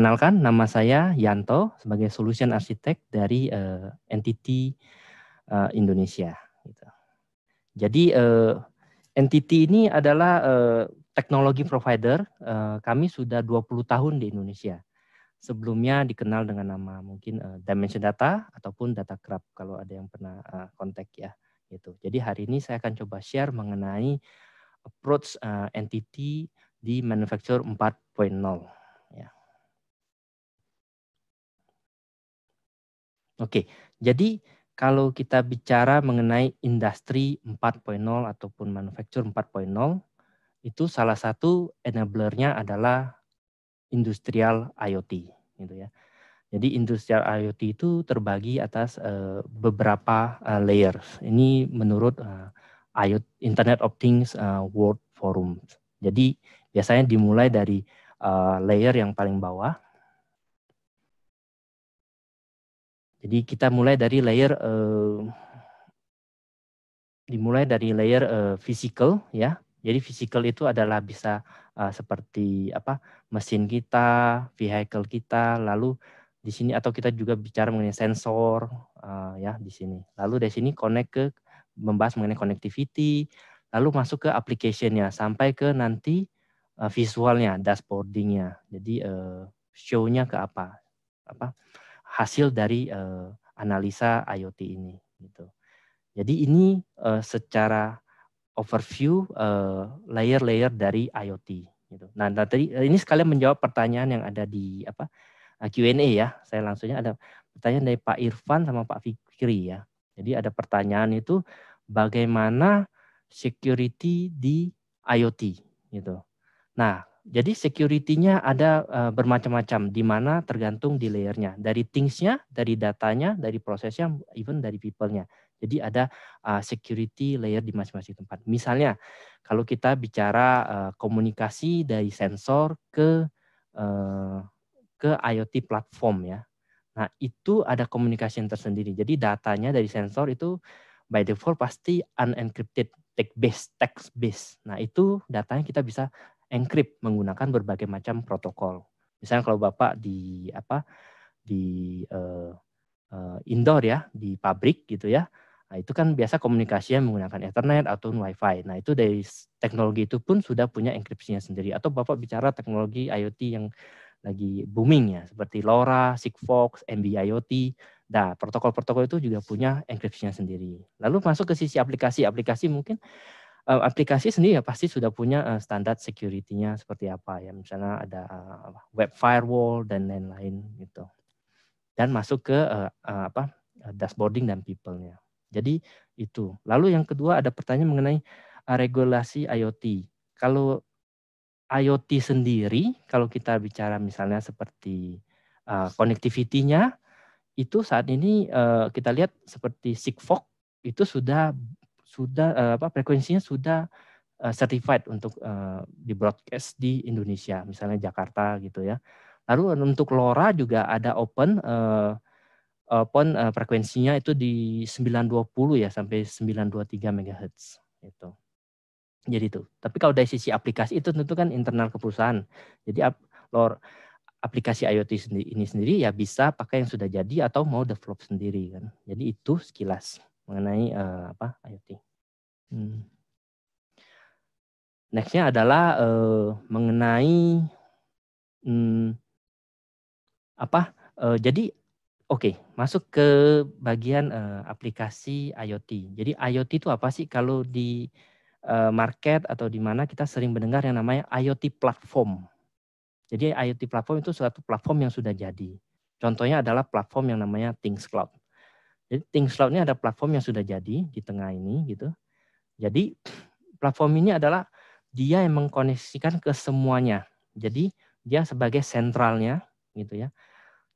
Perkenalkan, nama saya Yanto sebagai Solution Architect dari uh, eh, entity uh, eh, Indonesia. Gitu. Jadi uh, eh, entity ini adalah uh, teknologi provider. Uh, kami sudah 20 tahun di Indonesia. Sebelumnya dikenal dengan nama mungkin uh, Dimension Data ataupun Data Crab kalau ada yang pernah uh, kontak ya. Gitu. Jadi hari ini saya akan coba share mengenai approach uh, entity di manufacture 4.0 Oke, jadi kalau kita bicara mengenai industri 4.0 ataupun manufaktur 4.0, itu salah satu enablernya adalah industrial IoT, gitu ya. Jadi industrial IoT itu terbagi atas uh, beberapa uh, layers. Ini menurut uh, eh, IoT Internet of Things uh, World Forum. Jadi biasanya dimulai dari uh, layer yang paling bawah Jadi kita mulai dari layer uh, dimulai dari layer uh, physical ya. Jadi physical itu adalah bisa uh, seperti apa mesin kita, vehicle kita, lalu di sini atau kita juga bicara mengenai sensor uh, ya di sini. Lalu dari sini connect ke membahas mengenai connectivity, lalu masuk ke application-nya sampai ke nanti uh, visualnya, dashboarding-nya. Jadi uh, show-nya ke apa? Apa? hasil dari uh, analisa IoT ini gitu. Jadi ini uh, secara overview eh, layer-layer dari IoT gitu. Nah, nah tadi ini sekalian menjawab pertanyaan yang ada di apa Q&A ya. Saya langsungnya ada pertanyaan dari Pak Irfan sama Pak Fikri ya. Jadi ada pertanyaan itu bagaimana security di IoT gitu. Nah, jadi security-nya ada uh, bermacam-macam, di mana tergantung di layernya. Dari things-nya, dari datanya, dari prosesnya, even dari people-nya. Jadi ada uh, security layer di masing-masing tempat. Misalnya, kalau kita bicara uh, komunikasi dari sensor ke uh, ke IoT platform ya. Nah itu ada komunikasi yang tersendiri. Jadi datanya dari sensor itu by default pasti unencrypted, text based, text based. Nah itu datanya kita bisa encrypt menggunakan berbagai macam protokol. Misalnya kalau Bapak di apa di uh, uh, indoor ya, di pabrik gitu ya. Nah, itu kan biasa komunikasinya menggunakan Ethernet atau WiFi. Nah, itu dari teknologi itu pun sudah punya enkripsinya sendiri. Atau Bapak bicara teknologi IoT yang lagi booming ya, seperti LoRa, Sigfox, MB-IoT. Nah, protokol-protokol itu juga punya enkripsinya sendiri. Lalu masuk ke sisi aplikasi. Aplikasi mungkin uh, aplikasi sendiri ya pasti sudah punya uh, standar security-nya seperti apa ya misalnya ada uh, web firewall dan lain-lain gitu dan masuk ke uh, uh, apa dashboarding dan people-nya jadi itu lalu yang kedua ada pertanyaan mengenai uh, regulasi IoT kalau IoT sendiri kalau kita bicara misalnya seperti uh, connectivity-nya itu saat ini uh, kita lihat seperti Sigfox itu sudah sudah uh, apa frekuensinya sudah uh, certified untuk uh, di broadcast di Indonesia, misalnya Jakarta gitu ya. Lalu untuk LoRa juga ada open uh, open uh, frekuensinya itu di 920 ya sampai 923 MHz itu. Jadi itu. Tapi kalau dari sisi aplikasi itu tentu kan internal ke perusahaan. Jadi ap, LoRa aplikasi IoT ini sendiri ya bisa pakai yang sudah jadi atau mau develop sendiri kan. Jadi itu sekilas mengenai uh, apa IoT. Hmm. Nextnya adalah uh, mengenai hmm, apa? Uh, jadi oke okay, masuk ke bagian uh, aplikasi IoT. Jadi IoT itu apa sih? Kalau di uh, market atau di mana kita sering mendengar yang namanya IoT platform. Jadi IoT platform itu suatu platform yang sudah jadi. Contohnya adalah platform yang namanya Things Cloud jadi cloud ini ada platform yang sudah jadi di tengah ini gitu. Jadi platform ini adalah dia yang mengkoneksikan ke semuanya. Jadi dia sebagai sentralnya gitu ya.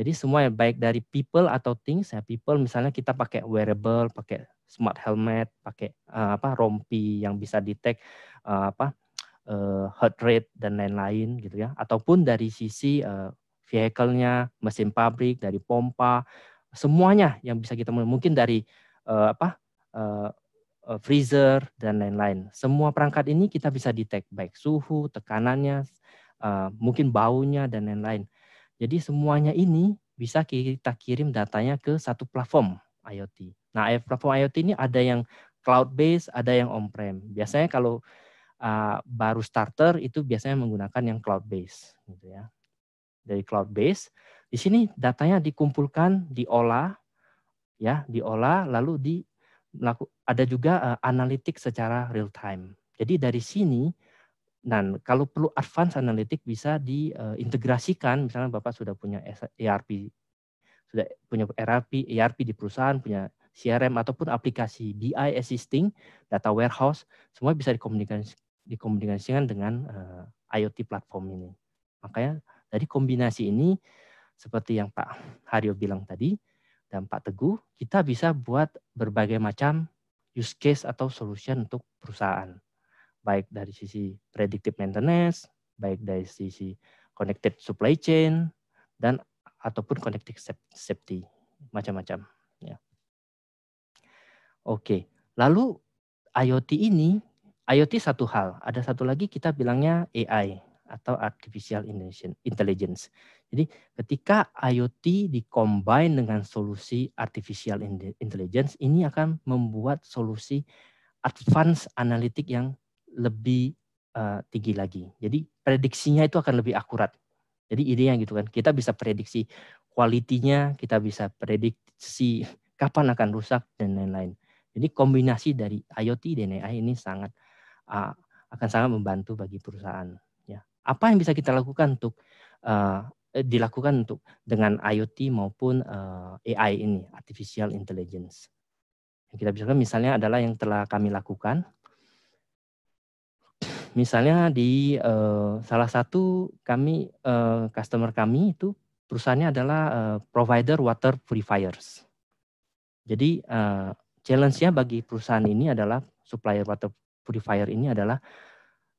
Jadi semua yang baik dari people atau things ya people misalnya kita pakai wearable, pakai smart helmet, pakai uh, apa rompi yang bisa detect uh, apa uh, heart rate dan lain-lain gitu ya. Ataupun dari sisi uh, vehicle-nya, mesin pabrik, dari pompa, semuanya yang bisa kita mulai. mungkin dari uh, apa uh, freezer dan lain-lain. Semua perangkat ini kita bisa detect baik suhu, tekanannya, uh, mungkin baunya dan lain-lain. Jadi semuanya ini bisa kita kirim datanya ke satu platform IoT. Nah, platform IoT ini ada yang cloud based, ada yang on prem. Biasanya kalau uh, baru starter itu biasanya menggunakan yang cloud based gitu ya. Dari cloud based di sini datanya dikumpulkan, diolah, ya, diolah lalu di ada juga uh, analitik secara real time. Jadi dari sini dan kalau perlu advance analitik bisa diintegrasikan eh, misalnya Bapak sudah punya ERP sudah punya ERP ERP di perusahaan punya CRM ataupun aplikasi BI assisting, data warehouse semua bisa dikomunikasi dikomunikasikan dengan uh, eh, IoT platform ini. Makanya dari kombinasi ini seperti yang Pak Haryo bilang tadi dan Pak Teguh, kita bisa buat berbagai macam use case atau solution untuk perusahaan. Baik dari sisi predictive maintenance, baik dari sisi connected supply chain, dan ataupun connected safety, macam-macam. Ya. Oke, lalu IoT ini, IoT satu hal. Ada satu lagi kita bilangnya AI atau Artificial Intelligence. Jadi ketika IoT dikombin dengan solusi artificial intelligence ini akan membuat solusi advance analitik yang lebih uh, tinggi lagi. Jadi prediksinya itu akan lebih akurat. Jadi ide yang gitu kan. Kita bisa prediksi kualitinya, kita bisa prediksi kapan akan rusak dan lain-lain. Jadi kombinasi dari IoT dan AI ini sangat uh, akan sangat membantu bagi perusahaan ya. Apa yang bisa kita lakukan untuk uh, Eh, dilakukan untuk dengan IoT maupun uh, eh, AI ini, artificial intelligence. Yang kita bicarakan misalnya adalah yang telah kami lakukan. Misalnya di uh, salah satu kami uh, customer kami itu perusahaannya adalah uh, provider water purifiers. Jadi uh, challenge-nya bagi perusahaan ini adalah supplier water purifier ini adalah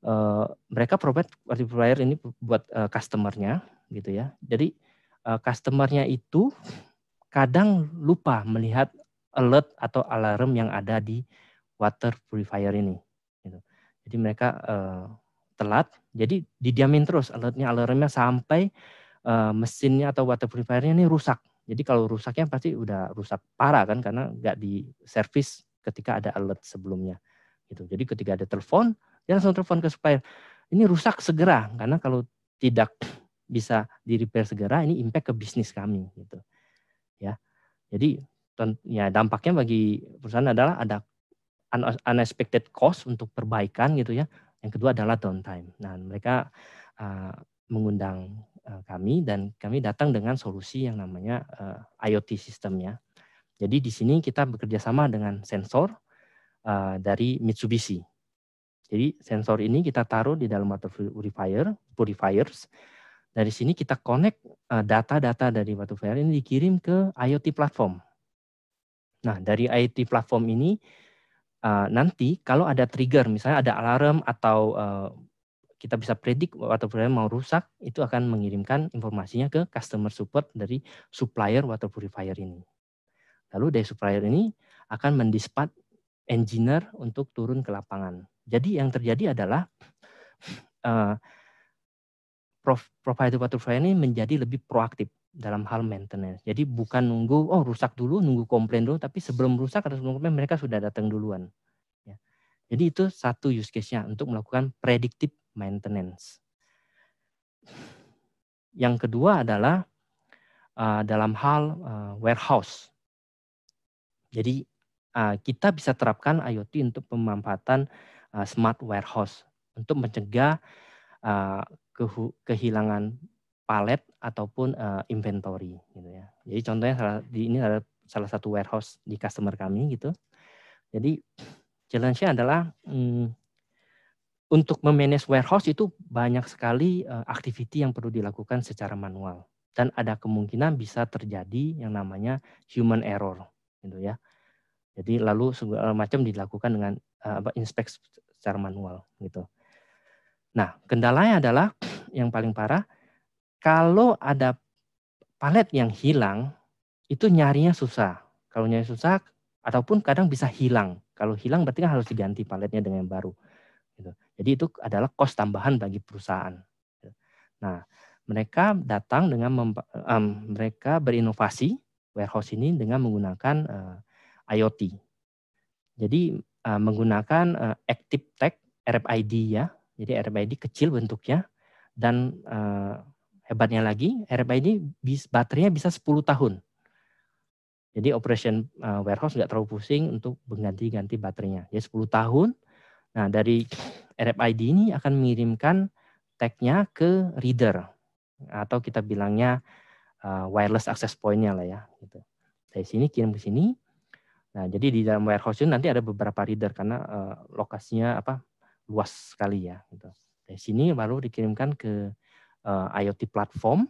mereka eh, mereka provide multiplier ini buat uh, customernya gitu ya. Jadi uh, customernya itu kadang lupa melihat alert atau alarm yang ada di water purifier ini. Gitu. Jadi mereka uh, telat, jadi didiamin terus alertnya, alarmnya sampai uh, mesinnya atau water purifiernya ini rusak. Jadi kalau rusaknya pasti udah rusak parah kan karena nggak di service ketika ada alert sebelumnya. Gitu. Jadi ketika ada telepon, dia langsung telepon ke supplier ini rusak segera karena kalau tidak bisa di repair segera ini impact ke bisnis kami gitu ya jadi ya dampaknya bagi perusahaan adalah ada unexpected cost untuk perbaikan gitu ya yang kedua adalah downtime nah mereka uh, mengundang uh, kami dan kami datang dengan solusi yang namanya uh, ah, IoT system ya jadi di sini kita bekerja sama dengan sensor uh, dari Mitsubishi jadi sensor ini kita taruh di dalam water purifier, purifiers. Dari sini kita connect eh, data-data dari water purifier ini dikirim ke IoT platform. Nah, dari IoT platform ini eh, nanti kalau ada trigger, misalnya ada alarm atau eh, kita bisa predik water purifier mau rusak, itu akan mengirimkan informasinya ke customer support dari supplier water purifier ini. Lalu dari supplier ini akan mendispatch engineer untuk turun ke lapangan. Jadi yang terjadi adalah uh, provider waterfly ini menjadi lebih proaktif dalam hal maintenance. Jadi bukan nunggu oh rusak dulu, nunggu komplain dulu, tapi sebelum rusak atau sebelum komplain mereka sudah datang duluan. Ya. Jadi itu satu use case-nya untuk melakukan predictive maintenance. Yang kedua adalah uh, dalam hal uh, warehouse. Jadi Ah, kita bisa terapkan IoT untuk pemanfaatan ah, smart warehouse untuk mencegah ah, kehilangan palet ataupun inventory gitu ya. Jadi contohnya di ini adalah salah satu warehouse di customer kami gitu. Jadi challenge-nya adalah hmm, untuk memanage warehouse itu banyak sekali eh, aktiviti yang perlu dilakukan secara manual dan ada kemungkinan bisa terjadi yang namanya human error gitu ya. Jadi lalu segala macam dilakukan dengan eh, apa inspeksi secara manual gitu. Nah, kendalanya adalah yang paling parah kalau ada palet yang hilang itu nyarinya susah. Kalau nyari susah ataupun kadang bisa hilang. Kalau hilang berarti kan harus diganti paletnya dengan yang baru. Gitu. Jadi itu adalah kos tambahan bagi perusahaan. Gitu. Nah, mereka datang dengan um, mereka berinovasi warehouse ini dengan menggunakan uh, IoT. Jadi uh, menggunakan uh, active tag RFID ya. Jadi RFID kecil bentuknya dan uh, hebatnya lagi RFID bis, baterainya bisa 10 tahun. Jadi operation uh, warehouse nggak terlalu pusing untuk mengganti-ganti baterainya. Jadi ya, 10 tahun. Nah dari RFID ini akan mengirimkan tag-nya ke reader atau kita bilangnya uh, wireless access point-nya lah ya. Gitu. Dari sini kirim ke sini Nah, jadi di dalam warehouse itu nanti ada beberapa reader karena uh, lokasinya apa luas sekali ya. Gitu. Dari sini baru dikirimkan ke uh, eh, IoT platform.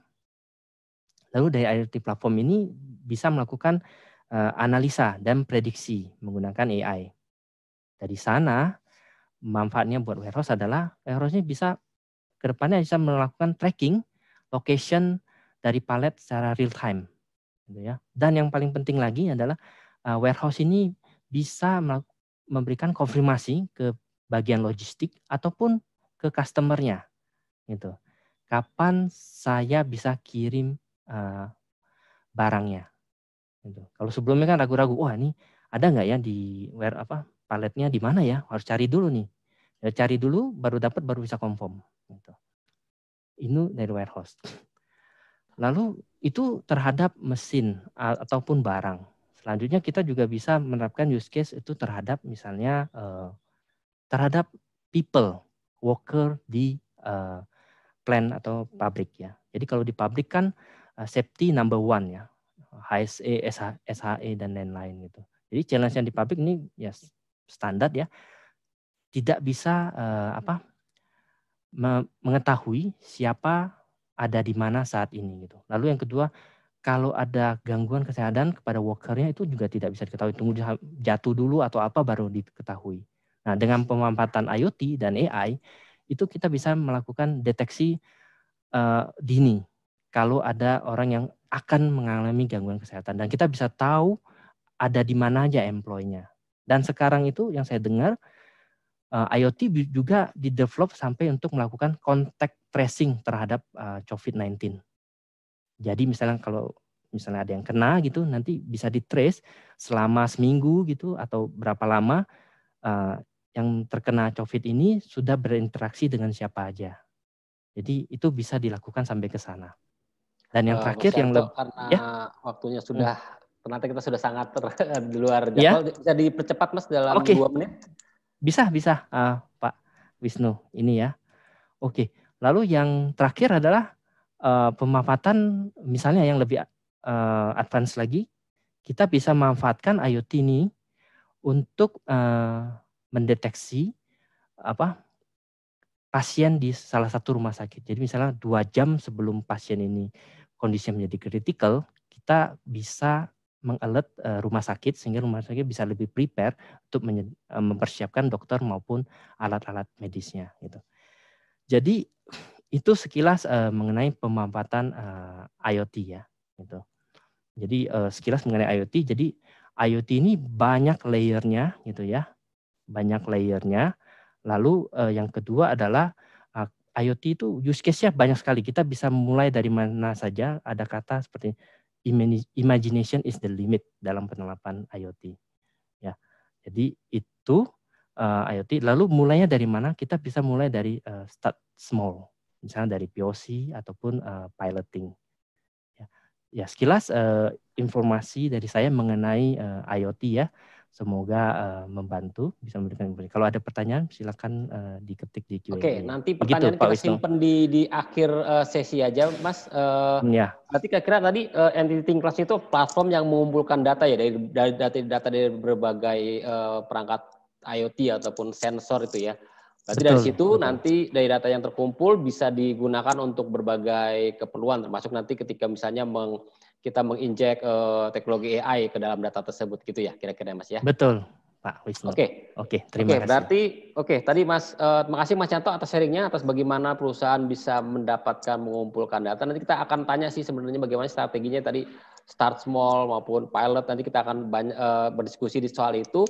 Lalu dari IoT platform ini bisa melakukan uh, analisa dan prediksi menggunakan AI. Dari sana manfaatnya buat warehouse adalah warehouse-nya bisa kedepannya bisa melakukan tracking location dari palet secara real time, gitu ya. Dan yang paling penting lagi adalah uh, warehouse ini bisa memberikan konfirmasi ke bagian logistik ataupun ke customernya gitu kapan saya bisa kirim uh, barangnya gitu kalau sebelumnya kan ragu-ragu wah ini ada nggak ya di where apa paletnya di mana ya harus cari dulu nih ya, cari dulu baru dapat baru bisa confirm gitu ini dari warehouse lalu itu terhadap mesin ataupun barang Selanjutnya kita juga bisa menerapkan use case itu terhadap misalnya eh, terhadap people, worker di plan eh, plant atau pabrik ya. Jadi kalau di pabrik kan eh, safety number one ya, HSE, SHA SHE dan lain-lain gitu. Jadi challenge yang di pabrik ini ya standar ya, tidak bisa apa mengetahui siapa ada di mana saat ini gitu. Lalu yang kedua kalau ada gangguan kesehatan kepada workernya itu juga tidak bisa diketahui. Tunggu jatuh dulu atau apa baru diketahui. Nah, dengan pemanfaatan IoT dan AI, itu kita bisa melakukan deteksi uh, dini kalau ada orang yang akan mengalami gangguan kesehatan. Dan kita bisa tahu ada di mana aja employee-nya. Dan sekarang itu yang saya dengar, uh, IoT juga di-develop sampai untuk melakukan contact tracing terhadap uh, eh, COVID-19. Jadi misalnya kalau misalnya ada yang kena gitu nanti bisa di trace selama seminggu gitu atau berapa lama uh, yang terkena COVID ini sudah berinteraksi dengan siapa aja. Jadi itu bisa dilakukan sampai ke sana. Dan yang uh, terakhir yang lebih karena ya? waktunya sudah hmm. ternyata kita sudah sangat ter, di luar jadwal ya? bisa dipercepat Mas dalam okay. dua menit? Bisa, bisa uh, Pak Wisnu ini ya. Oke, okay. lalu yang terakhir adalah Eh, pemanfaatan misalnya yang lebih uh, advance lagi, kita bisa memanfaatkan IoT ini untuk uh, mendeteksi apa pasien di salah satu rumah sakit. Jadi misalnya dua jam sebelum pasien ini kondisinya menjadi kritikal, kita bisa mengalert uh, rumah sakit sehingga rumah sakit bisa lebih prepare untuk mempersiapkan dokter maupun alat-alat medisnya gitu. Jadi itu sekilas uh, mengenai pemampatan uh, eh, IoT ya gitu. Jadi uh, sekilas mengenai IoT jadi IoT ini banyak layernya gitu ya. Banyak layernya. Lalu uh, yang kedua adalah uh, IoT itu use case-nya banyak sekali. Kita bisa mulai dari mana saja. Ada kata seperti imagination is the limit dalam penerapan IoT. Ya. Jadi itu uh, IoT lalu mulainya dari mana? Kita bisa mulai dari uh, start small misalnya dari POC ataupun uh, piloting. Ya, ya sekilas uh, informasi dari saya mengenai uh, eh, IoT ya, semoga uh, membantu bisa memberikan informasi. Kalau ada pertanyaan silakan uh, diketik di Q&A. Oke, nanti pertanyaan Begitu, kita simpan di di akhir uh, sesi aja, Mas. Uh, ya. Berarti kira-kira tadi uh, entity class itu platform yang mengumpulkan data ya dari dari data, data dari berbagai uh, perangkat IoT ataupun sensor itu ya. Berarti dari situ nanti dari data yang terkumpul bisa digunakan untuk berbagai keperluan termasuk nanti ketika misalnya meng, kita menginjek uh, teknologi AI ke dalam data tersebut gitu ya kira-kira Mas ya. Betul. Pak Wisnu. Oke, okay. oke, okay, terima okay, kasih. Berarti, oke, okay, tadi Mas, uh, terima kasih Mas Yanto atas sharingnya, atas bagaimana perusahaan bisa mendapatkan, mengumpulkan data. Nanti kita akan tanya sih sebenarnya bagaimana strateginya tadi start small maupun pilot. Nanti kita akan banyak, uh, eh, berdiskusi di soal itu.